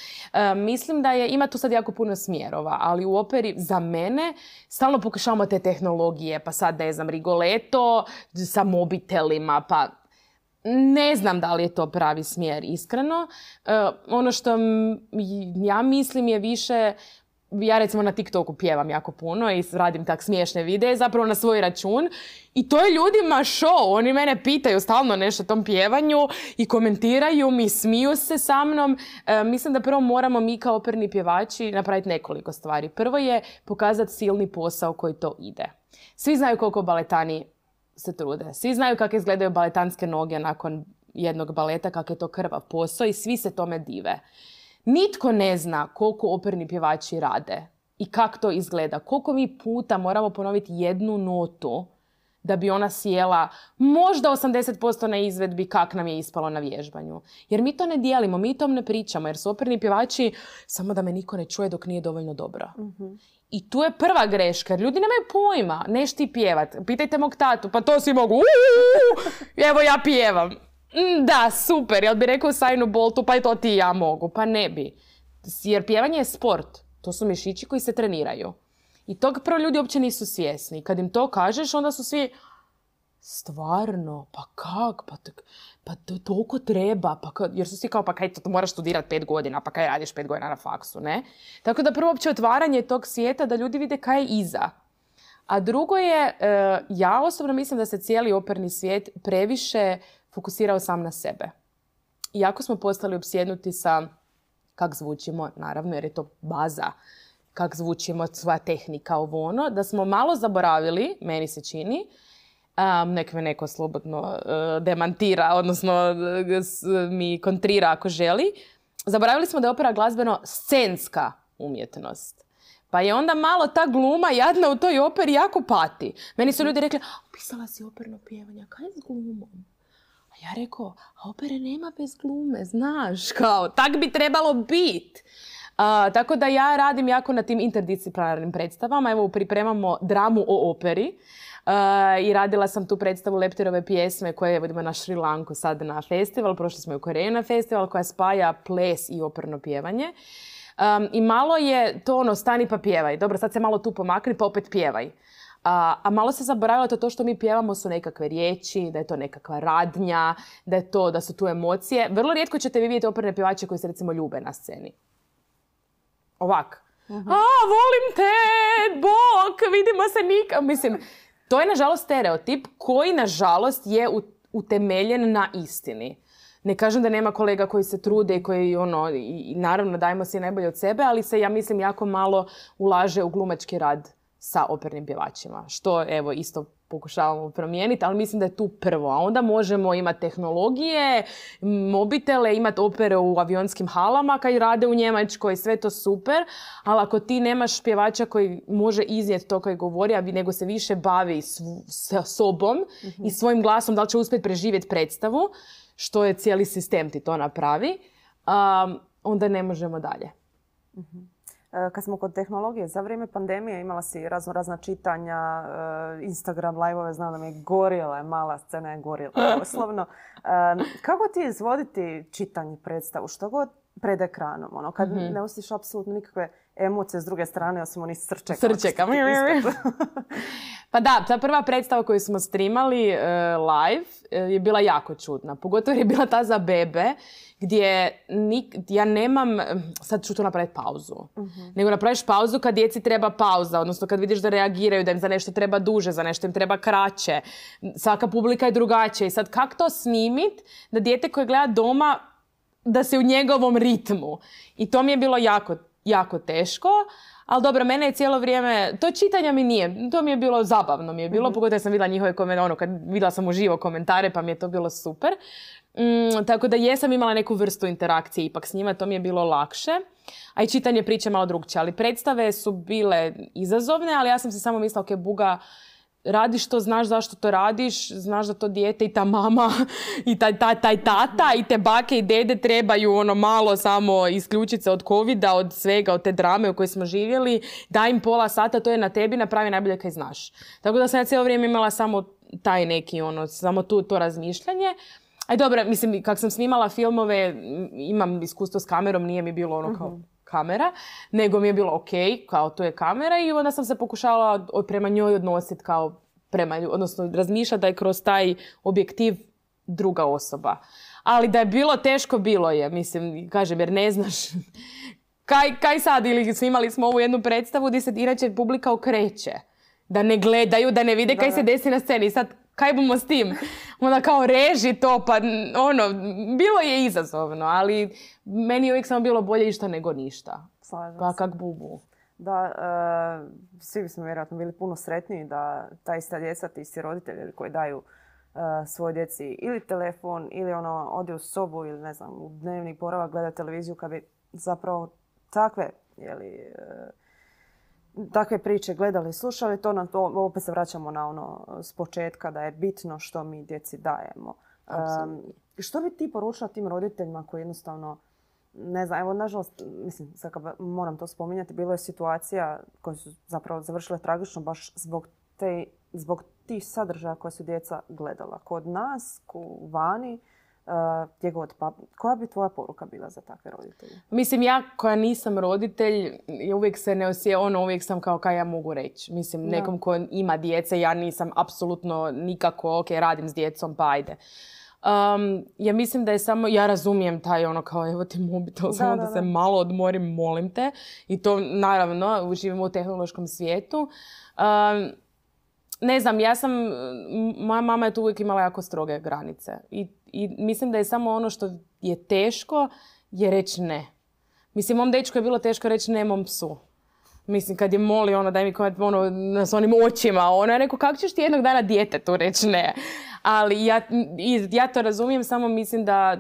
Speaker 2: mislim da je, ima tu sad jako puno smjerova, ali u operi za mene stalno pokušavamo te tehnologije, pa sad ne znam, rigoleto sa mobitelima, pa ne znam da li je to pravi smjer, iskreno. E, ono što ja mislim je više ja recimo na TikToku pjevam jako puno i radim tak smiješne videe zapravo na svoj račun i to je ljudima show. Oni mene pitaju stalno nešto o tom pjevanju i komentiraju mi, smiju se sa mnom. E, mislim da prvo moramo mi kao operni pjevači napraviti nekoliko stvari. Prvo je pokazati silni posao koji to ide. Svi znaju koliko baletani se trude. Svi znaju kako izgledaju baletanske noge nakon jednog baleta, kak je to krvav posao i svi se tome dive. Nitko ne zna koliko operni pjevači rade i kako to izgleda. Koliko mi puta moramo ponoviti jednu notu da bi ona sjela možda 80% na izvedbi kak nam je ispalo na vježbanju. Jer mi to ne dijelimo, mi tom ne pričamo, jer su operni pjevači samo da me niko ne čuje dok nije dovoljno dobro. Mhm. I tu je prva greška, jer ljudi nemaju pojma, neš ti pjevat. Pitajte mog tatu, pa to si mogu, evo ja pjevam. Mm, da, super, jel bi rekao Sajnu Boltu, pa to ti i ja mogu. Pa ne bi. Jer pjevanje je sport. To su mišići koji se treniraju. I tog prvo ljudi uopće nisu svjesni. Kad im to kažeš, onda su svi stvarno, pa kak, pa, pa to, toliko treba, pa jer su svi kao, pa kaj to, moraš studirati pet godina, pa kaj radiš pet godina na faksu, ne? Tako da prvo uopće otvaranje tog svijeta da ljudi vide kaj je iza. A drugo je, eh, ja osobno mislim da se cijeli operni svijet previše fokusirao sam na sebe. Iako smo postali obsjednuti sa kak zvučimo, naravno jer je to baza, kak zvučimo, svoja tehnika, ovo ono, da smo malo zaboravili, meni se čini, Um, nek me neko slobodno uh, demantira, odnosno uh, mi kontrira ako želi. Zaboravili smo da je opera glazbeno scenska umjetnost. Pa je onda malo ta gluma jadna u toj operi jako pati. Meni su mhm. ljudi rekli, pisala si operno pjevanje, kaj je s glumom? ja rekao, a opere nema bez glume, znaš, kao, tak bi trebalo bit. tako da ja radim jako na tim interdisciplinarnim predstavama. Evo, pripremamo dramu o operi. I radila sam tu predstavu lepterove pjesme koje vodimo na Šri Lanku sad na festival. Prošli smo i u Koreju na festival koja spaja ples i operno pjevanje. I malo je to ono, stani pa pjevaj. Dobro, sad se malo tu pomakni pa opet pjevaj. A, malo se zaboravilo to, to što mi pjevamo su nekakve riječi, da je to nekakva radnja, da je to, da su tu emocije. Vrlo rijetko ćete vi vidjeti operne pjevače koji se recimo ljube na sceni. Ovak. Mhm. A, volim te, bok, vidimo se nikad. Mislim, to je nažalost stereotip koji nažalost je utemeljen na istini. Ne kažem da nema kolega koji se trude i koji ono, i, naravno dajemo se najbolje od sebe, ali se ja mislim jako malo ulaže u glumački rad sa opernim pjevačima. Što evo isto pokušavamo promijeniti, ali mislim da je tu prvo. A onda možemo imati tehnologije, mobitele, imati opere u avionskim halama kad rade u Njemačkoj, sve to super, ali ako ti nemaš pjevača koji može iznijeti to koji govori, a nego se više bavi sa sobom i mhm. svojim glasom, da li će uspjeti preživjeti predstavu, što je cijeli sistem ti to napravi, onda ne možemo dalje.
Speaker 1: Mhm. Eh, kad smo kod tehnologije, za vrijeme pandemije imala si razno razna čitanja, eh, Instagram live-ove, znam da mi je gorjela, mala scena je gorila poslovno. Kako ti izvoditi čitanje predstavu? Što god pred ekranom. Ono, kad mm-hmm. ne osjetiš apsolutno nikakve emocije s druge strane, osim onih srčeka. Ono, srčeka.
Speaker 2: pa da, ta prva predstava koju smo streamali uh, live e, je bila jako čudna. Pogotovo je bila ta za bebe, gdje nik, ja nemam... Sad ću tu napraviti pauzu. Mm-hmm. Nego napraviš pauzu kad djeci treba pauza, odnosno kad vidiš da reagiraju, da im za nešto treba duže, za nešto im treba kraće. Svaka publika je drugačija. I sad, kako to snimit da dijete koje gleda doma da se u njegovom ritmu. I to mi je bilo jako, jako teško. Ali dobro, mene je cijelo vrijeme, to čitanja mi nije, to mi je bilo zabavno mi je bilo, mm-hmm. pogotovo sam vidjela njihove komentare, ono kad vidjela sam uživo komentare pa mi je to bilo super. Mm, tako da jesam imala neku vrstu interakcije ipak s njima, to mi je bilo lakše. A i čitanje priče malo drugčije, ali predstave su bile izazovne, ali ja sam se samo mislila, ok, Buga, radiš to, znaš zašto to radiš, znaš da to dijete i ta mama i taj, taj, taj tata i te bake i dede trebaju ono malo samo isključiti se od covida, od svega, od te drame u kojoj smo živjeli, daj im pola sata, to je na tebi, napravi najbolje kaj znaš. Tako da sam ja cijelo vrijeme imala samo taj neki, ono, samo tu to razmišljanje. Aj e, dobro, mislim, kak sam snimala filmove, imam iskustvo s kamerom, nije mi bilo ono kao mhm kamera, nego mi je bilo ok, kao to je kamera i onda sam se pokušala prema njoj odnositi kao prema, odnosno razmišljati da je kroz taj objektiv druga osoba. Ali da je bilo teško, bilo je, mislim, kažem, jer ne znaš kaj, sad, ili smo imali smo ovu jednu predstavu gdje se inače publika okreće. Da ne gledaju, da ne vide kaj se desi na sceni. Sad kaj bomo s tim? Onda kao reži to, pa ono, bilo je izazovno, ali meni je uvijek samo bilo bolje išta nego ništa. Slažem pa kak bubu.
Speaker 1: Da, e, svi bismo vjerojatno bili puno sretniji da ta ista djeca, ti isti roditelji koji daju e, svoj djeci ili telefon ili ono ode u sobu ili ne znam, u dnevni boravak gleda televiziju kad bi zapravo takve jeli, e, takve priče gledali i slušali, to nam to, opet se vraćamo na ono e, s početka da je bitno što mi djeci dajemo. E, što bi ti poručila tim roditeljima koji jednostavno ne znam, evo nažalost, mislim, sad moram to spominjati, bilo je situacija koje su zapravo završile tragično baš zbog, zbog tih sadržaja koje su djeca gledala. Kod nas, vani, Eh, gdje Pa koja bi tvoja poruka bila za takve roditelje?
Speaker 2: Mislim, ja koja nisam roditelj, uvijek se ne osje, ono, uvijek sam kao kaj ja mogu reći. Mislim, nekom ko ima djece, ja nisam apsolutno nikako, ok, radim s djecom, pa ajde. ja mislim da je samo, ja razumijem taj ono kao evo ti mobitel, samo da, se malo odmorim, molim te. I to naravno, živimo u tehnološkom svijetu. ne znam, ja sam, moja mama je tu uvijek imala jako stroge granice. I i mislim da je samo ono što je teško je reći ne. Mislim, mom dečku je bilo teško reći ne mom psu. Mislim, kad je moli, ono, daj mi komad, ono, s onim očima, ono, je rekao, kako ćeš ti jednog dana tu reći ne? Ali ja, ja to razumijem, samo mislim da,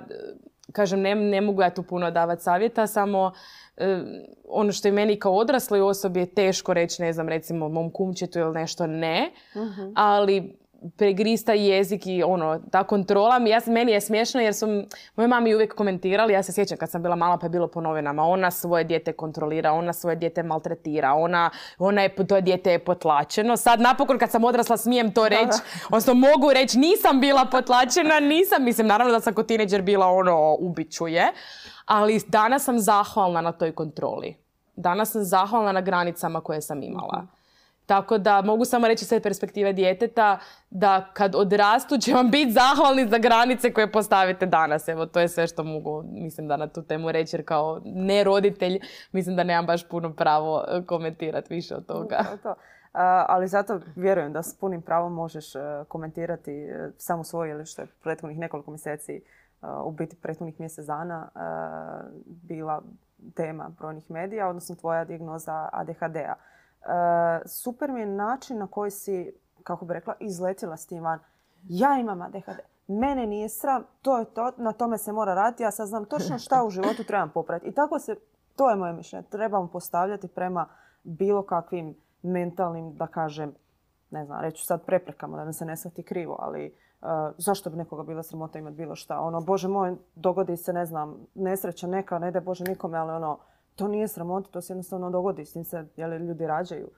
Speaker 2: kažem, ne, ne mogu ja tu puno davati savjeta, samo e, ono što je meni kao odrasloj osobi je teško reći, ne znam, recimo, mom kumčetu ili nešto ne, mhm. ali pregrista jezik i ono, ta kontrola. Ja, meni je smiješno jer su moje mami uvijek komentirali, ja se sjećam kad sam bila mala pa je bilo po novinama, ona svoje dijete kontrolira, ona svoje dijete maltretira, ona, ona je, to dijete je potlačeno. Sad napokon kad sam odrasla smijem to reći, odnosno mogu reći nisam bila potlačena, nisam, mislim naravno da sam kod tineđer bila ono ubičuje. ali danas sam zahvalna na toj kontroli. Danas sam zahvalna na granicama koje sam imala. Mhm. Tako da mogu samo reći sve perspektive djeteta da kad odrastu će vam biti zahvalni za granice koje postavite danas. Evo, to je sve što mogu, mislim da na tu temu reći jer kao ne roditelj mislim da nemam baš puno pravo e, komentirati više od toga.
Speaker 1: Ali zato vjerujem da s punim pravom možeš e, komentirati e, samo svoje ili što je prethodnih nekoliko mjeseci, u biti prethodnih mjesec dana bila tema brojnih medija, odnosno tvoja dijagnoza ADHD-a. E, super mi je način na koji si, kako bi rekla, izletila s tim van. Ja imam ADHD. Mene nije sram, to je to, na tome se mora raditi, ja sad znam točno šta u životu trebam popraviti. I tako se, to je moje mišljenje, trebamo postavljati prema bilo kakvim mentalnim, da kažem, ne znam, reću sad preprekama, da mi se ne shvati krivo, ali e, zašto bi nekoga bila sramota imati bilo šta? Ono, bože moj, dogodi se, ne znam, nesreća neka, ne da bože nikome, ali ono, to nije sramota, to se jednostavno dogodi, s tim se jel, ljudi rađaju.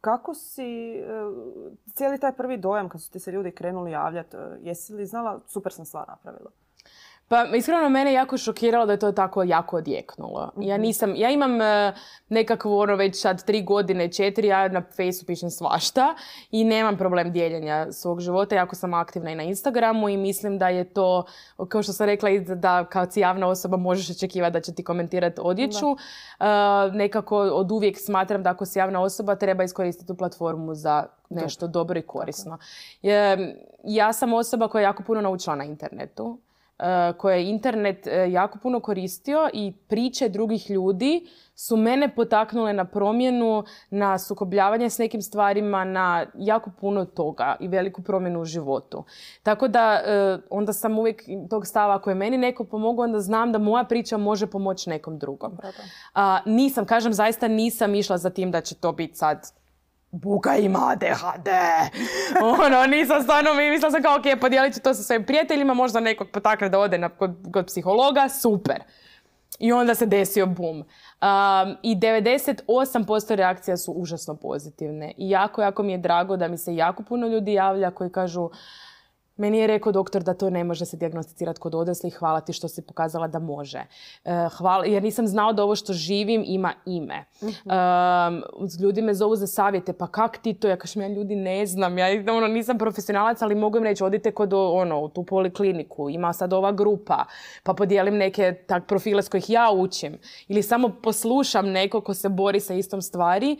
Speaker 1: kako si, e, cijeli taj prvi dojam kad su ti se ljudi krenuli javljati, e, jesi li znala, super sam stvar napravila? Pa iskreno mene jako
Speaker 2: šokiralo da je to tako jako odjeknulo. Ja mhm. nisam, ja imam e, nekakvo ono već sad tri godine, četiri, ja na Facebooku pišem svašta i nemam problem dijeljenja svog života, jako sam aktivna i na Instagramu i mislim da je to, kao što sam rekla, da kao javna osoba možeš očekivati da će ti komentirati odjeću. E, nekako od uvijek smatram da ako si javna osoba treba iskoristiti tu platformu za nešto dobro, i korisno. ja sam osoba koja je jako puno naučila na internetu Eh, koje je internet eh, jako puno koristio i priče drugih ljudi su mene potaknule na promjenu, na sukobljavanje s nekim stvarima, na jako puno toga i veliku promjenu u životu. Tako da eh, onda sam uvijek tog stava ako je meni neko pomogao, onda znam da moja priča može pomoći nekom drugom. A, nisam, kažem, zaista nisam išla za tim da će to biti sad Buka ima ADHD. Ono, nisam stvarno, mislila sam kao, ok, podijelit ću to sa svojim prijateljima, možda nekog potakne da ode kod, psihologa, super. I onda se desio bum. Um, I 98% reakcija su užasno pozitivne. I jako, jako mi je drago da mi se jako puno ljudi javlja koji kažu meni je rekao doktor da to ne može se dijagnosticirati kod odraslih, hvala ti što si pokazala da može. E, jer nisam znao da ovo što živim ima ime. Mhm. ljudi me zovu za savjete, pa kak ti to? Ja kažem, ja ljudi ne znam, ja ono, nisam profesionalac, ali mogu im reći, odite kod ono, u tu polikliniku, ima sad ova grupa, pa podijelim neke tak profile s kojih ja učim. Ili samo poslušam neko ko se bori sa istom stvari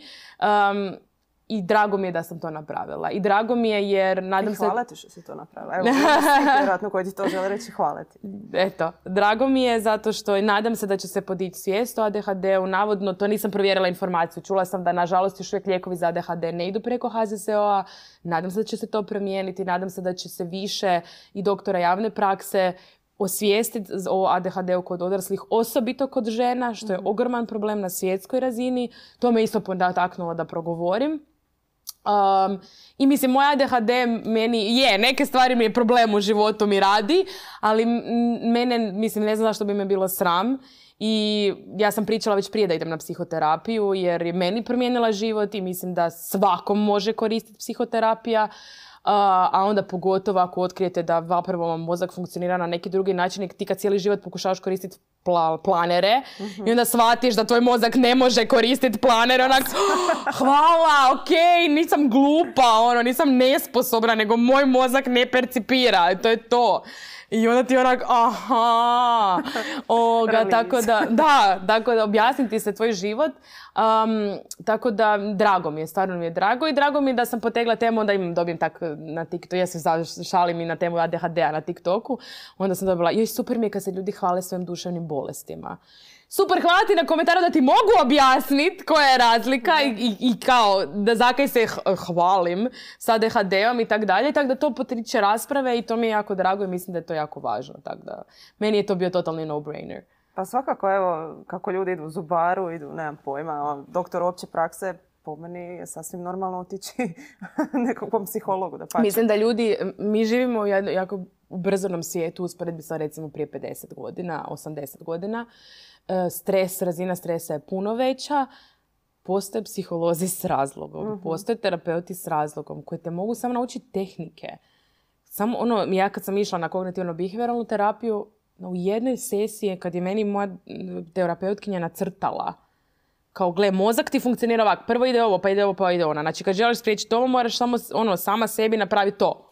Speaker 2: i drago mi je da sam to napravila. I drago mi je jer nadam I hvala se... ti
Speaker 1: što si to napravila. Evo, vjerojatno koji ti to žele reći, hvala ti.
Speaker 2: Eto, drago mi je zato što nadam se da će se podići svijest o ADHD-u. Navodno, to nisam provjerila informaciju. Čula sam da, nažalost, još uvijek lijekovi za ADHD ne idu preko HZSO-a. Nadam se da će se to promijeniti. Nadam se da će se više i doktora javne prakse osvijestiti o ADHD-u kod odraslih, osobito kod žena, što je mhm. ogroman problem na svjetskoj razini. To me isto potaknulo da progovorim. Um, I mislim, moja ADHD meni je, neke stvari mi je problem u životu mi radi, ali mene, mislim, ne znam zašto bi me bilo sram. I ja sam pričala već prije da idem na psihoterapiju jer je meni promijenila život i mislim da svakom može koristiti psihoterapija a onda pogotovo ako otkrijete da zapravo vam mozak funkcionira na neki drugi način i ti kad cijeli život pokušavaš koristiti planere mhm. i onda shvatiš da tvoj mozak ne može koristiti planere. onak hvala, ok, nisam glupa, ono, nisam nesposobna, nego moj mozak ne percipira, to je to. I onda ti onak, aha, oga, tako da, da, tako da objasniti se tvoj život. tako da, drago mi je, stvarno mi je drago i drago mi je da sam potegla temu, onda imam, dobijem tak na TikToku, ja se šalim i na temu ADHD-a na TikToku, onda sam dobila, joj, super mi je kad se ljudi hvale svojim duševnim bolestima super, hvala ti na komentaru da ti mogu objasniti koja je razlika i, i, kao da zakaj se hvalim sa DHD-om i tako dalje. Tako da to potriče rasprave i to mi je jako drago i mislim da je to jako važno. Tako da meni je to bio totalni no-brainer.
Speaker 1: Pa svakako, evo, kako ljudi idu u zubaru, idu, nemam pojma, ono, doktor opće prakse, po meni je sasvim normalno otići nekom psihologu da Mislim da ljudi,
Speaker 2: mi živimo u jako u brzom svijetu usporedbi sa recimo prije 50 godina, 80 godina. E, stres, razina stresa je puno veća. Postoje psiholozi s razlogom, uh postoje terapeuti s razlogom koji te mogu samo naučiti tehnike. Samo ono, ja kad sam išla na kognitivno-bihevioralnu terapiju, u jednoj sesiji kad je meni moja terapeutkinja nacrtala kao gle, mozak ti funkcionira ovak, prvo ide ovo, pa ide ovo, pa ide ona. Znači kad želiš spriječiti ovo, moraš samo ono, sama sebi napraviti to.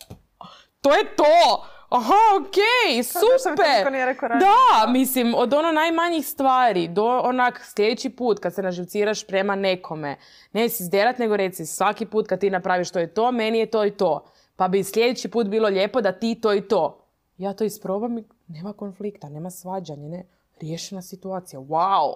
Speaker 2: To je to! aha, okej, super. Da, mislim, od ono najmanjih stvari do onak sljedeći put kad se naživciraš prema nekome. Ne si zderat, nego reci svaki put kad ti napraviš to i to, meni je to i to. Pa bi sljedeći put bilo lijepo da ti to i to. Ja to isprobam i nema konflikta, nema svađanja, ne. Riješena situacija, wow.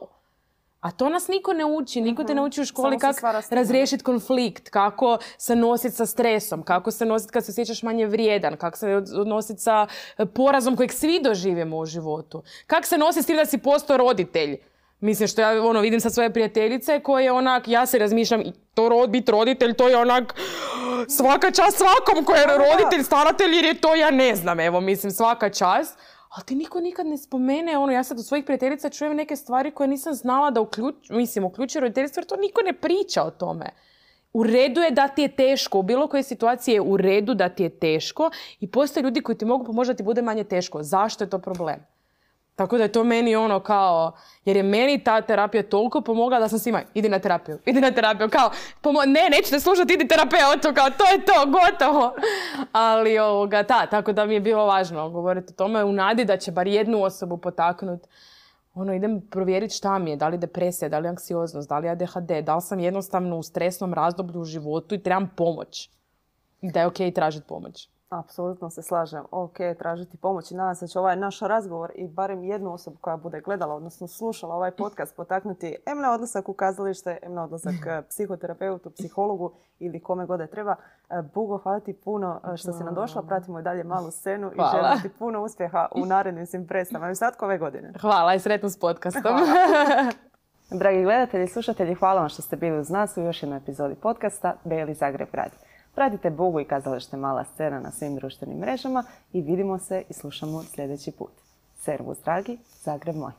Speaker 2: A to nas niko ne uči, niko te ne mhm. uči u školi kako razriješiti konflikt, kako se nositi sa stresom, kako se nositi kad se osjećaš manje vrijedan, kako se nositi sa e, porazom kojeg svi doživimo u životu. Kako se nositi s tim da si postao roditelj. Mislim što ja ono, vidim sa svoje prijateljice koje onak, ja se razmišljam, to rod, biti roditelj, to je onak svaka čast svakom koji je pa roditelj, staratelj jer je to ja ne znam, evo mislim svaka čast ali ti niko nikad ne spomene, ono, ja sad od svojih prijateljica čujem neke stvari koje nisam znala da mislim, uključuje roditeljstvo, jer to niko ne priča o tome. U redu je da ti je teško, u bilo kojoj situaciji je u redu da ti je teško i postoje ljudi koji ti mogu pomoći da ti bude manje teško. Zašto je to problem? Tako da je to meni ono kao, jer je meni ta terapija toliko pomogla da sam svima, idi na terapiju, idi na terapiju, kao, ne, nećete slušati, idi terapeutu, kao, to je to, gotovo. Ali ovoga, ta, tako da mi je bilo važno govoriti o tome u nadi da će bar jednu osobu potaknuti ono, idem provjeriti šta mi je, da li depresija, da li anksioznost, da li ADHD, da li sam jednostavno u stresnom razdoblju u životu i trebam pomoć. Da je ok tražiti pomoć.
Speaker 1: Apsolutno se slažem. Ok, tražiti pomoć i nadam se da će ovaj naš razgovor i barem jednu osobu koja bude gledala, odnosno slušala ovaj podcast, potaknuti em na odlasak u kazalište, em na odlazak eh, psihoterapeutu, psihologu ili kome god je treba. Eh, Bugo, hvala ti puno eh, što si nam došla. Pratimo i dalje malu scenu i želim ti puno uspjeha u narednim svim predstavama i sad ove godine. Hvala i sretno s podcastom. Dragi gledatelji i slušatelji, hvala vam što ste bili uz nas u još jednom epizodi podcasta Beli Zagreb Grad. Pratite Bogu i ste Mala scena na svim društvenim mrežama i vidimo se i slušamo sljedeći put. Servus dragi, Zagreb moj!